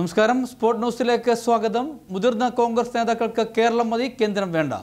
നമസ്കാരം സ്പോർട്സ് ന്യൂസിലേക്ക് സ്വാഗതം മുതിർന്ന കോൺഗ്രസ് നേതാക്കൾക്ക് കേരളം മതി കേന്ദ്രം വേണ്ട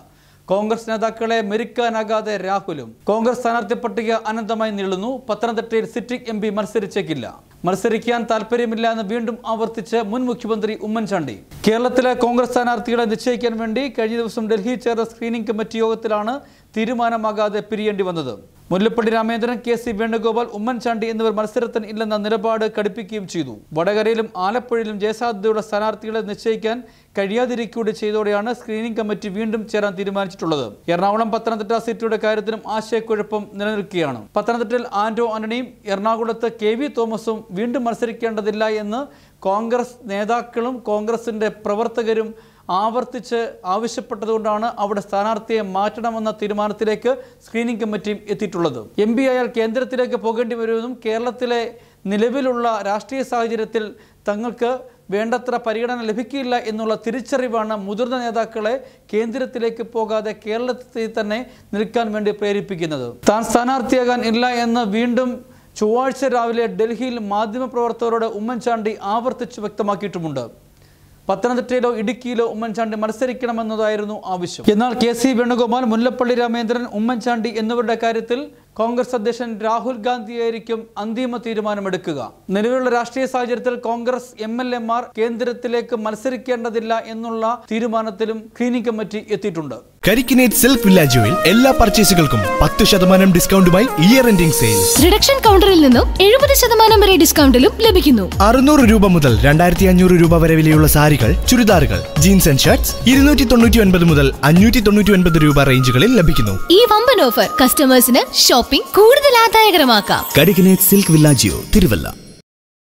കോൺഗ്രസ് നേതാക്കളെ മെരുക്കാനാകാതെ രാഹുലും കോൺഗ്രസ് സ്ഥാനാർത്ഥി പട്ടിക അനന്തമായി നീളുന്നു പത്തനംതിട്ടയിൽ സിറ്റിംഗ് എം പി മത്സരിച്ചേക്കില്ല മത്സരിക്കാൻ താല്പര്യമില്ല എന്ന് വീണ്ടും ആവർത്തിച്ച് മുൻ മുഖ്യമന്ത്രി ഉമ്മൻചാണ്ടി കേരളത്തിലെ കോൺഗ്രസ് സ്ഥാനാർത്ഥികളെ നിശ്ചയിക്കാൻ വേണ്ടി കഴിഞ്ഞ ദിവസം ഡൽഹി ചേർന്ന സ്ക്രീനിംഗ് കമ്മിറ്റി യോഗത്തിലാണ് തീരുമാനമാകാതെ പിരിയേണ്ടി വന്നത് മുല്ലപ്പള്ളി രാമേന്ദ്രൻ കെ സി വേണുഗോപാൽ ഉമ്മൻചാണ്ടി എന്നിവർ മത്സരത്തിന് ഇല്ലെന്ന നിലപാട് കടുപ്പിക്കുകയും ചെയ്തു വടകരയിലും ആലപ്പുഴയിലും ജയസാധ്യതയുള്ള സ്ഥാനാർത്ഥികളെ നിശ്ചയിക്കാൻ കഴിയാതിരിക്കുകയും ചെയ്തോടെയാണ് സ്ക്രീനിംഗ് കമ്മിറ്റി വീണ്ടും ചേരാൻ തീരുമാനിച്ചിട്ടുള്ളത് എറണാകുളം പത്തനംതിട്ട സീറ്റുകളുടെ കാര്യത്തിലും ആശയക്കുഴപ്പം നിലനിൽക്കുകയാണ് പത്തനംതിട്ടയിൽ ആന്റോ ആന്റണിയും എറണാകുളത്ത് കെ വി തോമസും വീണ്ടും മത്സരിക്കേണ്ടതില്ല എന്ന് കോൺഗ്രസ് നേതാക്കളും കോൺഗ്രസിന്റെ പ്രവർത്തകരും ആവർത്തിച്ച് ആവശ്യപ്പെട്ടതുകൊണ്ടാണ് അവിടെ സ്ഥാനാർത്ഥിയെ മാറ്റണമെന്ന തീരുമാനത്തിലേക്ക് സ്ക്രീനിംഗ് കമ്മിറ്റിയും എത്തിയിട്ടുള്ളത് എം പി ആയാൽ കേന്ദ്രത്തിലേക്ക് പോകേണ്ടി വരുമെന്നും കേരളത്തിലെ നിലവിലുള്ള രാഷ്ട്രീയ സാഹചര്യത്തിൽ തങ്ങൾക്ക് വേണ്ടത്ര പരിഗണന ലഭിക്കില്ല എന്നുള്ള തിരിച്ചറിവാണ് മുതിർന്ന നേതാക്കളെ കേന്ദ്രത്തിലേക്ക് പോകാതെ കേരളത്തിൽ തന്നെ നിൽക്കാൻ വേണ്ടി പ്രേരിപ്പിക്കുന്നത് താൻ സ്ഥാനാർത്ഥിയാകാൻ ഇല്ല എന്ന് വീണ്ടും ചൊവ്വാഴ്ച രാവിലെ ഡൽഹിയിൽ മാധ്യമപ്രവർത്തകരോട് ഉമ്മൻചാണ്ടി ആവർത്തിച്ച് വ്യക്തമാക്കിയിട്ടുമുണ്ട് പത്തനംതിട്ടയിലോ ഇടുക്കിയിലോ ഉമ്മൻചാണ്ടി മത്സരിക്കണമെന്നതായിരുന്നു ആവശ്യം എന്നാൽ കെ സി വേണുഗോപാൽ മുല്ലപ്പള്ളി രാമേന്ദ്രൻ ഉമ്മൻചാണ്ടി എന്നിവരുടെ കാര്യത്തിൽ കോൺഗ്രസ് അധ്യക്ഷൻ രാഹുൽ ഗാന്ധിയായിരിക്കും അന്തിമ തീരുമാനമെടുക്കുക നിലവിലുള്ള രാഷ്ട്രീയ സാഹചര്യത്തിൽ കോൺഗ്രസ് എം എൽ എമാർ കേന്ദ്രത്തിലേക്ക് മത്സരിക്കേണ്ടതില്ല എന്നുള്ള തീരുമാനത്തിലും ക്ലീനിംഗ് കമ്മിറ്റി എത്തിയിട്ടുണ്ട് കരിക്കിനേറ്റ് സെൽഫ് വില്ലാജോയിൽ എല്ലാ പർച്ചേസുകൾക്കും പത്ത് ശതമാനം ഡിസ്കൗണ്ടുമായി ഇയർ എൻഡിംഗ് സെയിൽ റിഡക്ഷൻ കൗണ്ടറിൽ നിന്നും എഴുപത് ശതമാനം വരെ ഡിസ്കൗണ്ടിലും ലഭിക്കുന്നു അറുന്നൂറ് രൂപ മുതൽ രണ്ടായിരത്തി അഞ്ഞൂറ് രൂപ വരെ വിലയുള്ള സാരികൾ ചുരിദാറുകൾ ജീൻസ് ആൻഡ് ഷർട്ട്സ് ഇരുന്നൂറ്റി തൊണ്ണൂറ്റി ഒൻപത് മുതൽ അഞ്ഞൂറ്റി തൊണ്ണൂറ്റി ഒൻപത് രൂപ റേഞ്ചുകളിൽ ലഭിക്കുന്നു ഈ വമ്പൻ ഓഫർ കസ്റ്റമേഴ്സിന് ഷോപ്പിംഗ് കൂടുതൽ ആദായകരമാക്കാം കരിക്കിനേറ്റ് സിൽക്ക് വില്ലാജിയോ തിരുവല്ല